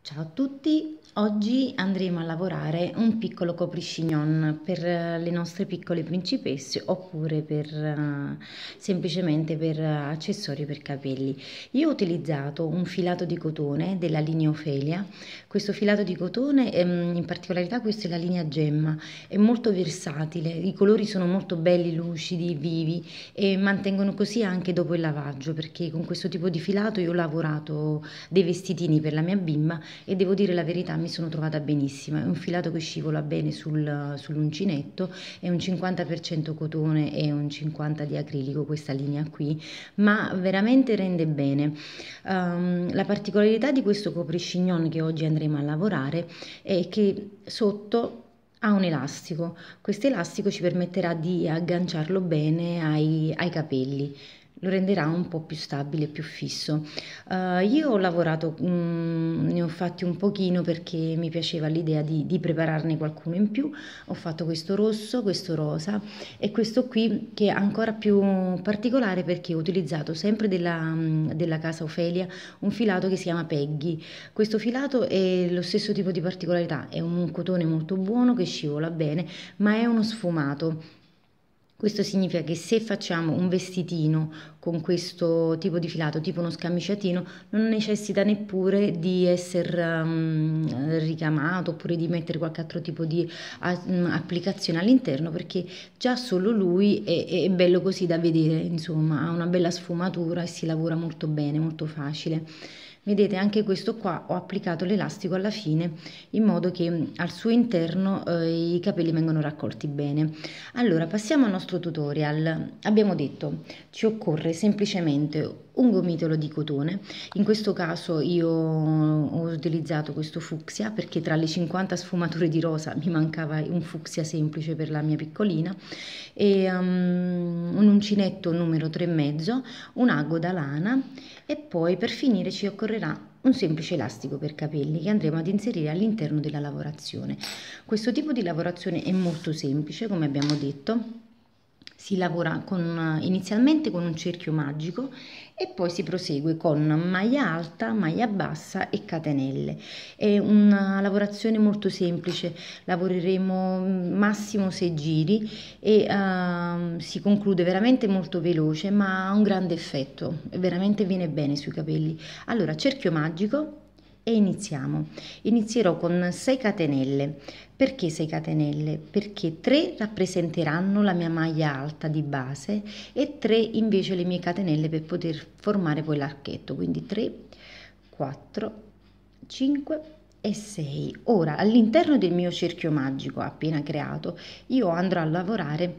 Ciao a tutti, oggi andremo a lavorare un piccolo copricignon per eh, le nostre piccole principesse oppure per, eh, semplicemente per eh, accessori per capelli. Io ho utilizzato un filato di cotone della linea Ofelia, questo filato di cotone, ehm, in particolarità questa è la linea Gemma, è molto versatile, i colori sono molto belli, lucidi, vivi e mantengono così anche dopo il lavaggio perché con questo tipo di filato io ho lavorato dei vestitini per la mia bimba e devo dire la verità mi sono trovata benissimo, è un filato che scivola bene sul, sull'uncinetto, è un 50% cotone e un 50% di acrilico questa linea qui, ma veramente rende bene. Um, la particolarità di questo copricignon che oggi andremo a lavorare è che sotto ha un elastico, questo elastico ci permetterà di agganciarlo bene ai, ai capelli lo renderà un po' più stabile, più fisso. Uh, io ho lavorato, mh, mm, ne ho fatti un pochino perché mi piaceva l'idea di, di, prepararne qualcuno in più, ho fatto questo rosso, questo rosa e questo qui che è ancora più particolare perché ho utilizzato sempre della, mm, della casa Ofelia un filato che si chiama Peggy. Questo filato è lo stesso tipo di particolarità, è un cotone molto buono che scivola bene ma è uno sfumato questo significa che se facciamo un vestitino con questo tipo di filato, tipo uno scamiciatino, non necessita neppure di essere um, ricamato oppure di mettere qualche altro tipo di um, applicazione all'interno perché già solo lui è, è bello così da vedere, insomma, ha una bella sfumatura e si lavora molto bene, molto facile vedete anche questo qua ho applicato l'elastico alla fine in modo che al suo interno eh, i capelli vengono raccolti bene allora passiamo al nostro tutorial abbiamo detto ci occorre semplicemente un gomitolo di cotone in questo caso io ho utilizzato questo fucsia perché tra le 50 sfumature di rosa mi mancava un fucsia semplice per la mia piccolina e um, un uncinetto numero 3,5 un'ago da lana e poi per finire ci occorrerà un semplice elastico per capelli che andremo ad inserire all'interno della lavorazione. Questo tipo di lavorazione è molto semplice come abbiamo detto si lavora con, inizialmente con un cerchio magico e poi si prosegue con maglia alta, maglia bassa e catenelle. È una lavorazione molto semplice, lavoreremo massimo 6 giri e uh, si conclude veramente molto veloce ma ha un grande effetto, veramente viene bene sui capelli. Allora, cerchio magico, e iniziamo. Inizierò con 6 catenelle. Perché 6 catenelle? Perché 3 rappresenteranno la mia maglia alta di base e 3 invece le mie catenelle per poter formare poi l'archetto. Quindi 3, 4, 5 e 6. Ora all'interno del mio cerchio magico appena creato io andrò a lavorare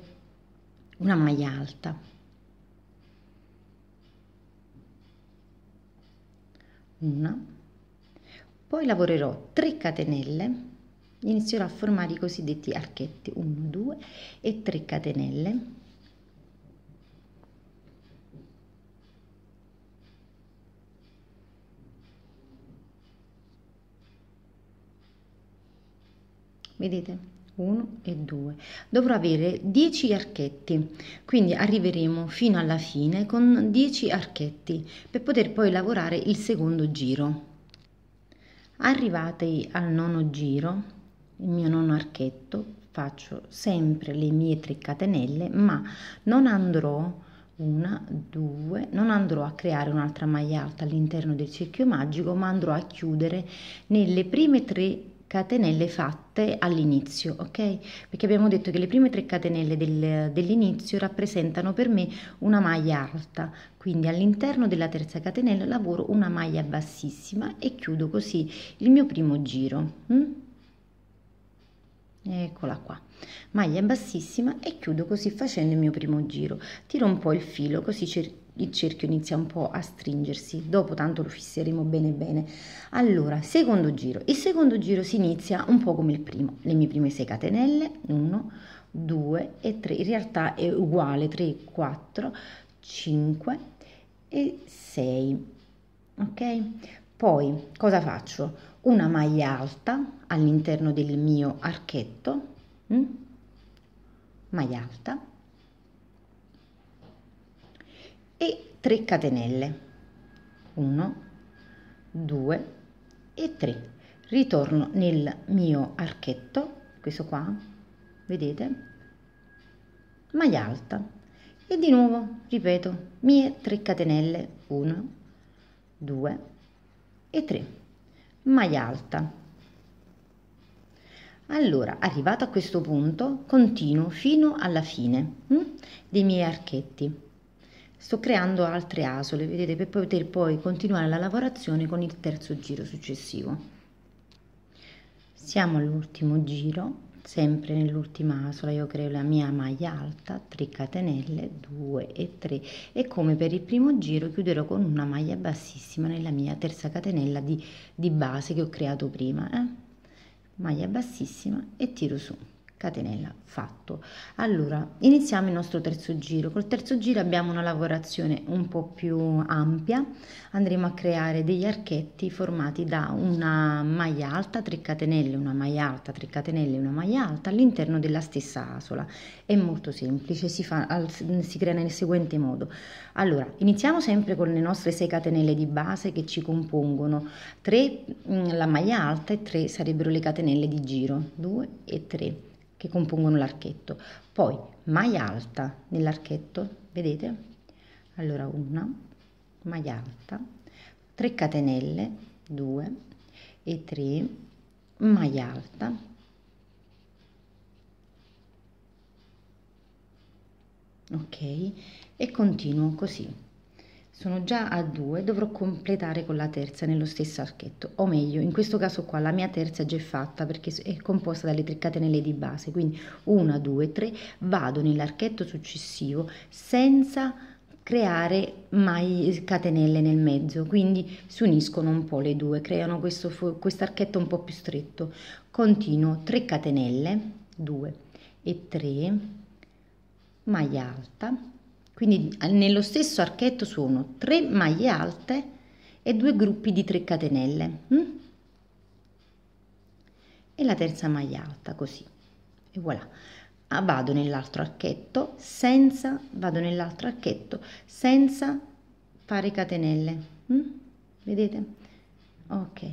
una maglia alta. Una, poi lavorerò 3 catenelle, inizierò a formare i cosiddetti archetti, 1, 2 e 3 catenelle. Vedete? 1 e 2 dovrò avere 10 archetti quindi arriveremo fino alla fine con 10 archetti per poter poi lavorare il secondo giro Arrivati al nono giro, il mio nono archetto, faccio sempre le mie 3 catenelle, ma non andrò una, due, non andrò a creare un'altra maglia alta all'interno del cerchio magico, ma andrò a chiudere nelle prime 3 catenelle fatte all'inizio, ok? Perché abbiamo detto che le prime tre catenelle del, dell'inizio rappresentano per me una maglia alta, quindi all'interno della terza catenella lavoro una maglia bassissima e chiudo così il mio primo giro. Mm? Eccola qua, maglia bassissima e chiudo così facendo il mio primo giro. Tiro un po' il filo così cerco il cerchio inizia un po' a stringersi, dopo tanto lo fisseremo bene bene. Allora, secondo giro, il secondo giro si inizia un po' come il primo, le mie prime 6 catenelle, 1, 2 e 3, in realtà è uguale 3, 4, 5 e 6, ok? Poi cosa faccio? Una maglia alta all'interno del mio archetto, hm? maglia alta, e 3 catenelle 1 2 e 3 ritorno nel mio archetto questo qua vedete maglia alta e di nuovo ripeto mie 3 catenelle 1 2 e 3 maglia alta allora arrivato a questo punto continuo fino alla fine hm, dei miei archetti sto creando altre asole, vedete, per poter poi continuare la lavorazione con il terzo giro successivo. Siamo all'ultimo giro, sempre nell'ultima asola io creo la mia maglia alta, 3 catenelle, 2 e 3 e come per il primo giro chiuderò con una maglia bassissima nella mia terza catenella di, di base che ho creato prima, eh? maglia bassissima e tiro su catenella fatto allora iniziamo il nostro terzo giro col terzo giro abbiamo una lavorazione un po più ampia andremo a creare degli archetti formati da una maglia alta 3 catenelle una maglia alta 3 catenelle una maglia alta all'interno della stessa asola è molto semplice si fa si crea nel seguente modo allora iniziamo sempre con le nostre 6 catenelle di base che ci compongono 3 mm, la maglia alta e 3 sarebbero le catenelle di giro 2 e 3 che compongono l'archetto. Poi maglia alta nell'archetto, vedete? Allora una, maglia alta, 3 catenelle, 2 e 3, maglia alta, ok? E continuo così sono già a due, dovrò completare con la terza nello stesso archetto, o meglio, in questo caso qua la mia terza è già fatta perché è composta dalle 3 catenelle di base, quindi 1, 2, 3, vado nell'archetto successivo senza creare mai catenelle nel mezzo, quindi si uniscono un po' le due, creano questo quest archetto un po' più stretto, continuo 3 catenelle, 2 e 3, maglia alta, quindi nello stesso archetto sono 3 maglie alte e due gruppi di 3 catenelle. Hm? E la terza maglia alta così. E voilà. Ah, vado nell'altro archetto senza vado nell'altro archetto senza fare catenelle. Hm? Vedete? Ok.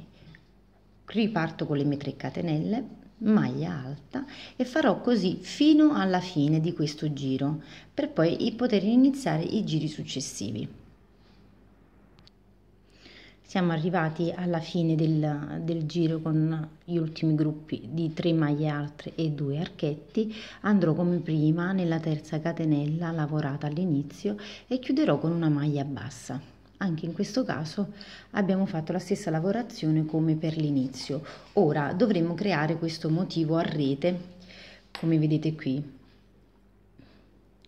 Riparto con le mie 3 catenelle maglia alta e farò così fino alla fine di questo giro per poi poter iniziare i giri successivi siamo arrivati alla fine del, del, giro con gli ultimi gruppi di 3 maglie alte e 2 archetti andrò come prima nella terza catenella lavorata all'inizio e chiuderò con una maglia bassa anche in questo caso abbiamo fatto la stessa lavorazione come per l'inizio. Ora dovremo creare questo motivo a rete, come vedete qui.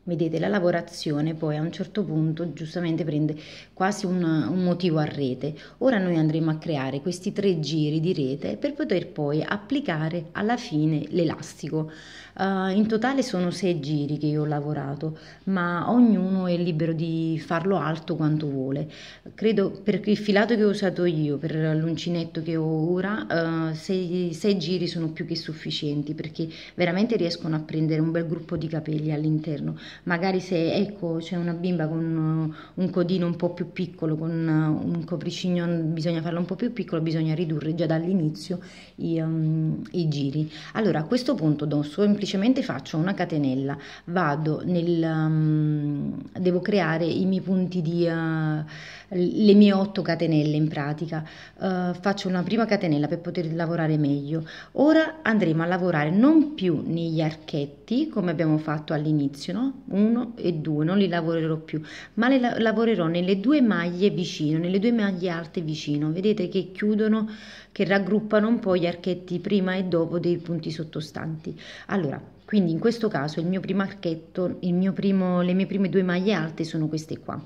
Vedete, la lavorazione poi a un certo punto giustamente prende quasi una, un motivo a rete. Ora noi andremo a creare questi tre giri di rete per poter poi applicare alla fine l'elastico. Uh, in totale sono sei giri che io ho lavorato, ma ognuno è libero di farlo alto quanto vuole. Credo per il filato che ho usato io, per l'uncinetto che ho ora, uh, sei, sei giri sono più che sufficienti perché veramente riescono a prendere un bel gruppo di capelli all'interno magari se ecco c'è una bimba con uh, un codino un po' più piccolo, con uh, un copricigno bisogna farlo un po' più piccolo, bisogna ridurre già dall'inizio i, um, i giri. Allora a questo punto do, semplicemente faccio una catenella, vado nel... Um, devo creare i miei punti di... Uh, le mie 8 catenelle in pratica uh, faccio una prima catenella per poter lavorare meglio ora andremo a lavorare non più negli archetti come abbiamo fatto all'inizio no? 1 e 2, non li lavorerò più, ma le la- lavorerò nelle due maglie vicino, nelle due maglie alte vicino. Vedete che chiudono, che raggruppano un po' gli archetti prima e dopo dei punti sottostanti. Allora, quindi in questo caso il mio primo archetto, il mio primo, le mie prime due maglie alte sono queste qua.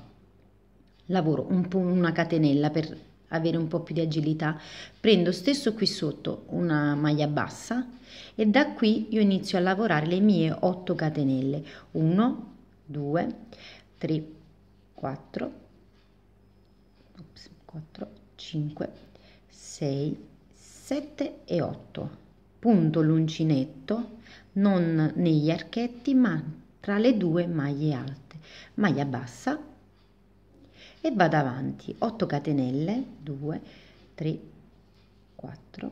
Lavoro un po' una catenella per avere un po' più di agilità, prendo stesso qui sotto una maglia bassa e da qui io inizio a lavorare le mie 8 catenelle. 1, 2, 3, 4, 4 5, 6, 7 e 8. Punto l'uncinetto non negli archetti ma tra le due maglie alte, maglia bassa e vado avanti 8 catenelle 2 3 4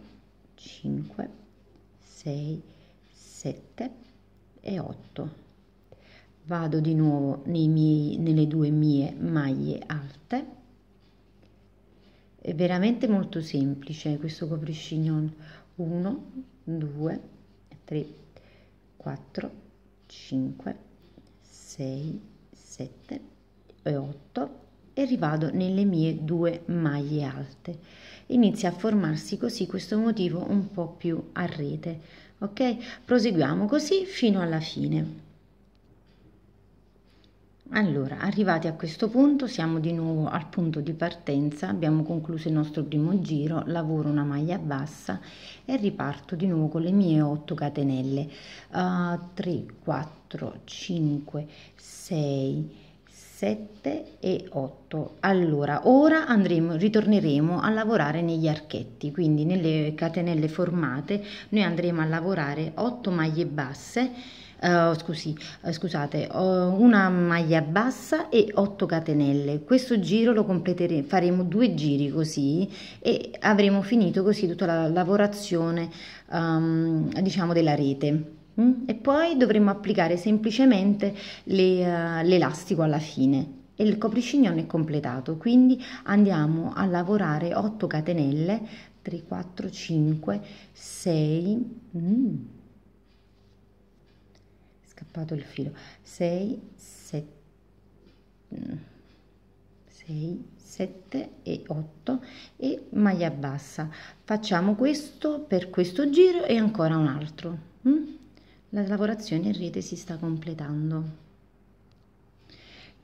5 6 7 e 8 vado di nuovo miei, nelle due mie maglie alte è veramente molto semplice questo copricignon 1 2 3 4 5 6 7 e 8 e rivado nelle mie due maglie alte. Inizia a formarsi così questo motivo un po' più a rete, ok? Proseguiamo così fino alla fine. Allora, arrivati a questo punto, siamo di nuovo al punto di partenza, abbiamo concluso il nostro primo giro, lavoro una maglia bassa e riparto di nuovo con le mie 8 catenelle. Uh, 3, 4, 5, 6, 7 e 8. Allora, ora andremo, ritorneremo a lavorare negli archetti, quindi nelle catenelle formate noi andremo a lavorare 8 maglie basse, eh, scusi, eh, scusate, una maglia bassa e 8 catenelle. Questo giro lo completeremo, faremo due giri così e avremo finito così tutta la lavorazione ehm, diciamo della rete. Mm? e poi dovremo applicare semplicemente le, uh, l'elastico alla fine e il copricignone è completato quindi andiamo a lavorare 8 catenelle 3 4 5 6 mm, scappato il filo 6 7 6 7 e 8 e maglia bassa facciamo questo per questo giro e ancora un altro mm? la lavorazione in rete si sta completando.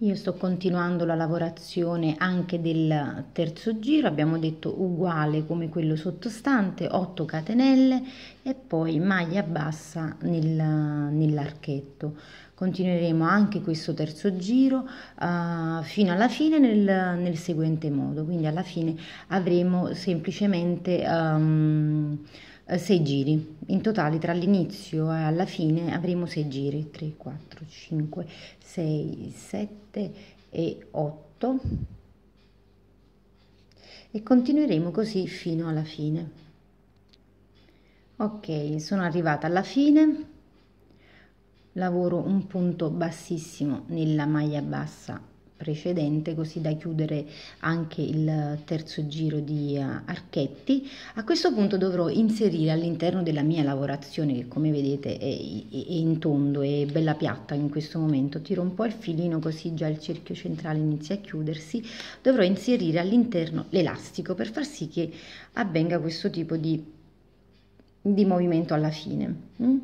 Io sto continuando la lavorazione anche del terzo giro, abbiamo detto uguale come quello sottostante, 8 catenelle e poi maglia bassa nel, nell'archetto. Continueremo anche questo terzo giro uh, fino alla fine nel, nel, seguente modo, quindi alla fine avremo semplicemente... Um, eh, sei giri in totale tra l'inizio e alla fine avremo sei giri 3 4 5 6 7 e 8 e continueremo così fino alla fine ok sono arrivata alla fine lavoro un punto bassissimo nella maglia bassa precedente così da chiudere anche il terzo giro di eh, archetti a questo punto dovrò inserire all'interno della mia lavorazione che come vedete è, è in tondo è bella piatta in questo momento tiro un po' il filino così già il cerchio centrale inizia a chiudersi dovrò inserire all'interno l'elastico per far sì che avvenga questo tipo di, di movimento alla fine mm?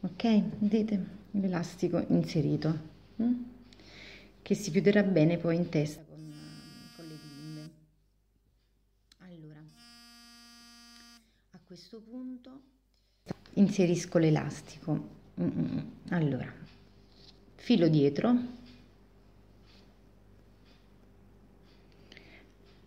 ok vedete l'elastico inserito mm? che si chiuderà bene poi in testa con, con le bimbe. Allora, a questo punto inserisco l'elastico. Allora, filo dietro,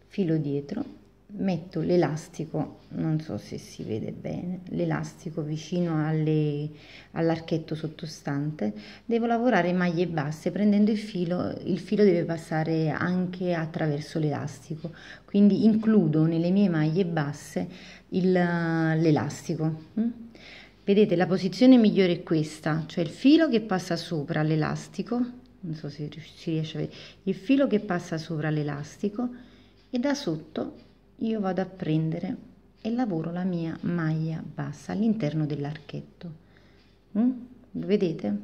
filo dietro metto l'elastico non so se si vede bene l'elastico vicino all'archetto all sottostante devo lavorare maglie basse prendendo il filo il filo deve passare anche attraverso l'elastico quindi includo nelle mie maglie basse l'elastico mm? vedete la posizione migliore è questa cioè il filo che passa sopra l'elastico non so se si riesce a vedere il filo che passa sopra l'elastico e da sotto io vado a prendere e lavoro la mia maglia bassa all'interno dell'archetto mm? vedete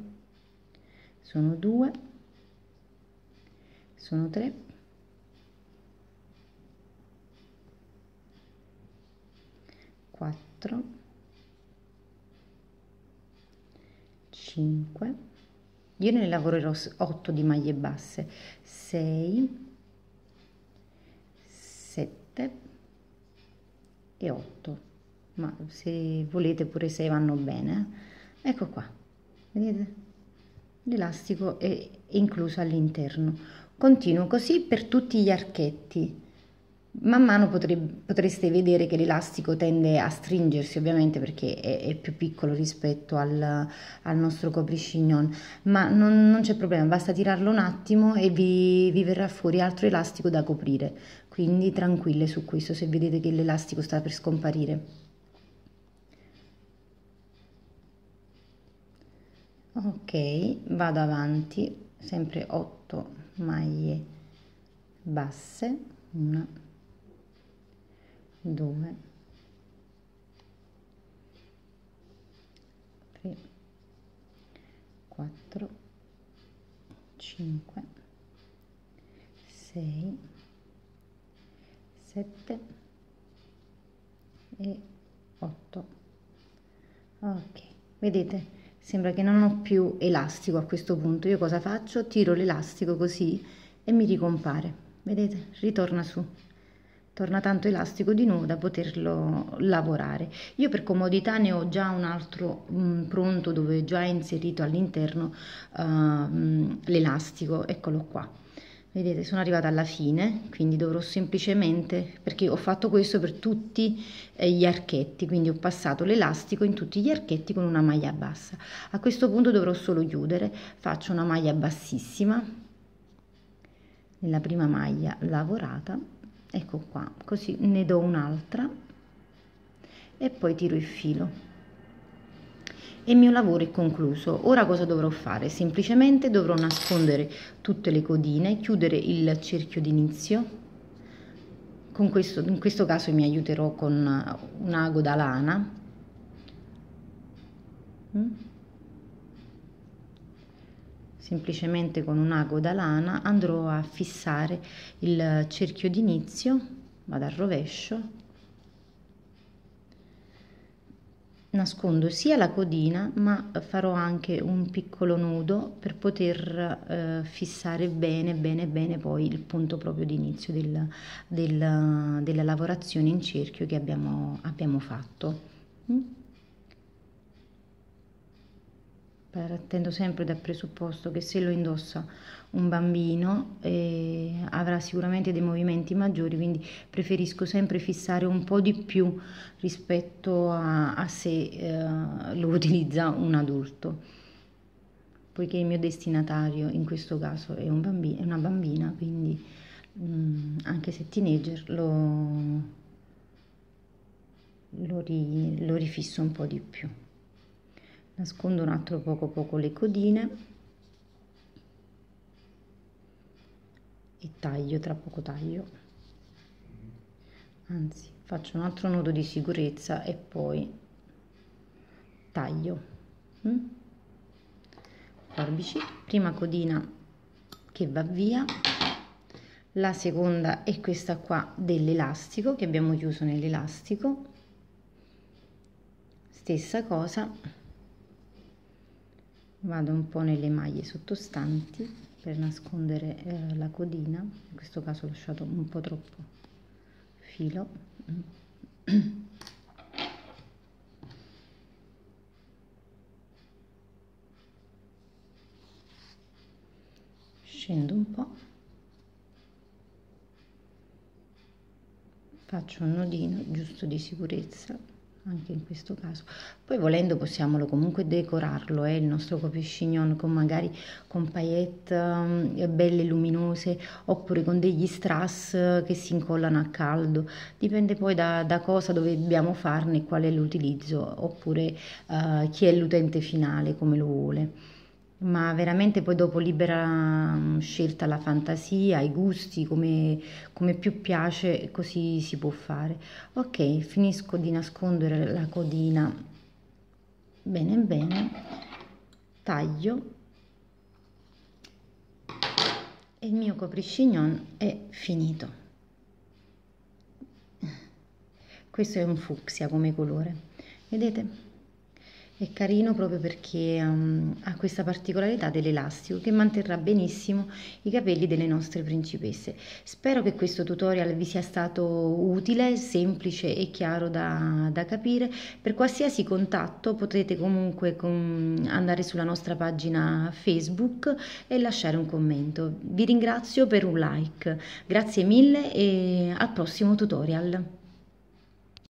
sono due sono tre quattro cinque io ne lavorerò 8 di maglie basse 6 7 e 8 ma se volete pure 6 vanno bene eh. ecco qua vedete l'elastico è incluso all'interno continuo così per tutti gli archetti Man mano potre, potreste vedere che l'elastico tende a stringersi ovviamente perché è, è più piccolo rispetto al, al nostro copricignon, ma non, non, c'è problema, basta tirarlo un attimo e vi, vi verrà fuori altro elastico da coprire, quindi tranquille su questo se vedete che l'elastico sta per scomparire. ok vado avanti sempre 8 maglie basse una 2 3 4 5 6 7 e 8 ok vedete sembra che non ho più elastico a questo punto io cosa faccio tiro l'elastico così e mi ricompare vedete ritorna su torna tanto elastico di nuovo da poterlo lavorare. Io per comodità ne ho già un altro mh, mm, pronto dove ho già inserito all'interno uh, l'elastico, eccolo qua. Vedete, sono arrivata alla fine, quindi dovrò semplicemente, perché ho fatto questo per tutti eh, gli archetti, quindi ho passato l'elastico in tutti gli archetti con una maglia bassa. A questo punto dovrò solo chiudere, faccio una maglia bassissima, nella prima maglia lavorata ecco qua così ne do un'altra e poi tiro il filo e il mio lavoro è concluso ora cosa dovrò fare semplicemente dovrò nascondere tutte le codine chiudere il cerchio d'inizio con questo in questo caso mi aiuterò con una goda lana mm? semplicemente con un ago da lana andrò a fissare il cerchio d'inizio vado al rovescio nascondo sia la codina ma farò anche un piccolo nudo per poter eh, fissare bene bene bene poi il punto proprio d'inizio del, del, della lavorazione in cerchio che abbiamo, abbiamo fatto mm? partendo sempre dal presupposto che se lo indossa un bambino eh, avrà sicuramente dei movimenti maggiori, quindi preferisco sempre fissare un po' di più rispetto a, a se eh, lo utilizza un adulto, poiché il mio destinatario in questo caso è, un bambino, è una bambina, quindi mh, mm, anche se teenager lo, lo, ri, lo rifisso un po' di più nascondo un altro poco poco le codine e taglio tra poco taglio anzi faccio un altro nodo di sicurezza e poi taglio 14 mm? prima codina che va via la seconda è questa qua dell'elastico che abbiamo chiuso nell'elastico stessa cosa vado un po' nelle maglie sottostanti per nascondere eh, la codina in questo caso ho lasciato un po' troppo filo scendo un po' faccio un nodino giusto di sicurezza anche in questo caso poi volendo possiamo comunque decorarlo eh, il nostro copiscignon con magari con paillette eh, belle luminose oppure con degli strass eh, che si incollano a caldo dipende poi da, da cosa dobbiamo farne qual è l'utilizzo oppure eh, chi è l'utente finale come lo vuole ma veramente poi dopo libera mm, scelta la fantasia, i gusti, come, come, più piace, così si può fare. Ok, finisco di nascondere la codina bene bene, taglio e il mio copricignon è finito. Questo è un fucsia come colore, vedete? È carino proprio perché um, ha questa particolarità dell'elastico che manterrà benissimo i capelli delle nostre principesse. Spero che questo tutorial vi sia stato utile, semplice e chiaro da, da capire. Per qualsiasi contatto potete comunque con, andare sulla nostra pagina Facebook e lasciare un commento. Vi ringrazio per un like, grazie mille e al prossimo tutorial.